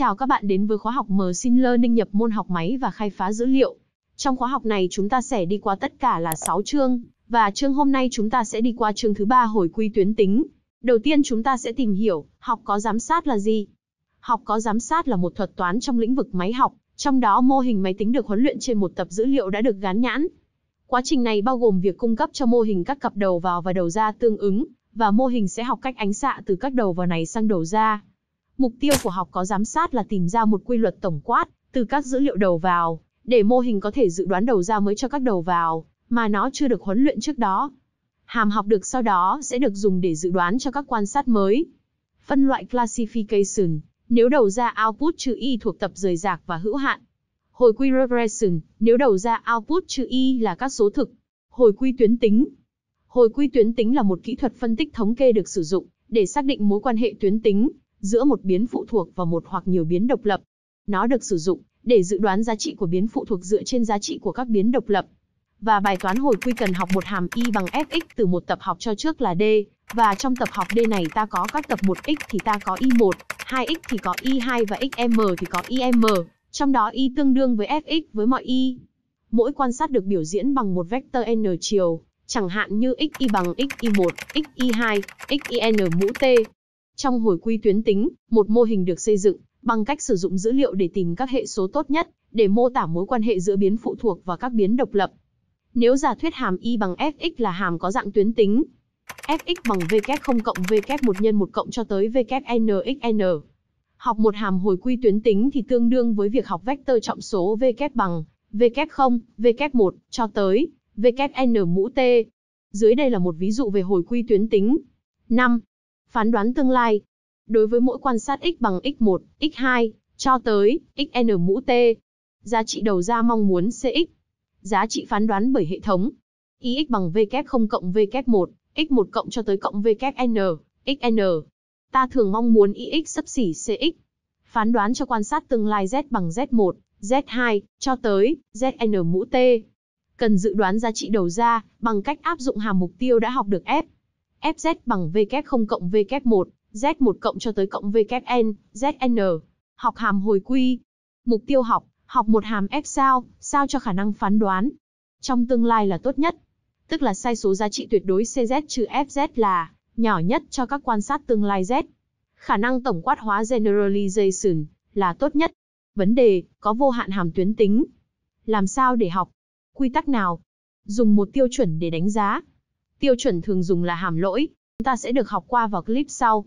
chào các bạn đến với khóa học Machine Learning nhập môn học máy và khai phá dữ liệu. Trong khóa học này chúng ta sẽ đi qua tất cả là 6 chương, và chương hôm nay chúng ta sẽ đi qua chương thứ ba hồi quy tuyến tính. Đầu tiên chúng ta sẽ tìm hiểu, học có giám sát là gì? Học có giám sát là một thuật toán trong lĩnh vực máy học, trong đó mô hình máy tính được huấn luyện trên một tập dữ liệu đã được gán nhãn. Quá trình này bao gồm việc cung cấp cho mô hình các cặp đầu vào và đầu ra tương ứng, và mô hình sẽ học cách ánh xạ từ các đầu vào này sang đầu ra Mục tiêu của học có giám sát là tìm ra một quy luật tổng quát, từ các dữ liệu đầu vào, để mô hình có thể dự đoán đầu ra mới cho các đầu vào, mà nó chưa được huấn luyện trước đó. Hàm học được sau đó sẽ được dùng để dự đoán cho các quan sát mới. Phân loại classification, nếu đầu ra output chữ y thuộc tập rời rạc và hữu hạn. Hồi quy regression, nếu đầu ra output chữ y là các số thực. Hồi quy tuyến tính. Hồi quy tuyến tính là một kỹ thuật phân tích thống kê được sử dụng để xác định mối quan hệ tuyến tính giữa một biến phụ thuộc và một hoặc nhiều biến độc lập. Nó được sử dụng để dự đoán giá trị của biến phụ thuộc dựa trên giá trị của các biến độc lập. Và bài toán hồi quy cần học một hàm y bằng fx từ một tập học cho trước là d, và trong tập học d này ta có các tập 1x thì ta có y1, 2x thì có y2 và xm thì có im, trong đó y tương đương với fx với mọi y. Mỗi quan sát được biểu diễn bằng một vector n chiều, chẳng hạn như x y bằng x y1, x y2, x y n mũ t, trong hồi quy tuyến tính, một mô hình được xây dựng bằng cách sử dụng dữ liệu để tìm các hệ số tốt nhất để mô tả mối quan hệ giữa biến phụ thuộc và các biến độc lập. Nếu giả thuyết hàm y bằng fx là hàm có dạng tuyến tính, fx bằng w không cộng w1 nhân 1 cộng cho tới v wnxn. Học một hàm hồi quy tuyến tính thì tương đương với việc học vectơ trọng số w bằng w0, w1 cho tới v n mũ t. Dưới đây là một ví dụ về hồi quy tuyến tính. 5. Phán đoán tương lai. Đối với mỗi quan sát x bằng x1, x2, cho tới xn mũ t. Giá trị đầu ra mong muốn cx. Giá trị phán đoán bởi hệ thống. Y x bằng w0 cộng w1, x1 cộng cho tới cộng wn, xn. Ta thường mong muốn y x sấp xỉ cx. Phán đoán cho quan sát tương lai z bằng z1, z2, cho tới zn mũ t. Cần dự đoán giá trị đầu ra bằng cách áp dụng hàm mục tiêu đã học được f. FZ bằng v W0 cộng v W1, Z1 cộng cho tới cộng v n z n Học hàm hồi quy. Mục tiêu học, học một hàm F sao, sao cho khả năng phán đoán. Trong tương lai là tốt nhất. Tức là sai số giá trị tuyệt đối CZ trừ FZ là nhỏ nhất cho các quan sát tương lai Z. Khả năng tổng quát hóa generalization là tốt nhất. Vấn đề, có vô hạn hàm tuyến tính. Làm sao để học? Quy tắc nào? Dùng một tiêu chuẩn để đánh giá. Tiêu chuẩn thường dùng là hàm lỗi, chúng ta sẽ được học qua vào clip sau.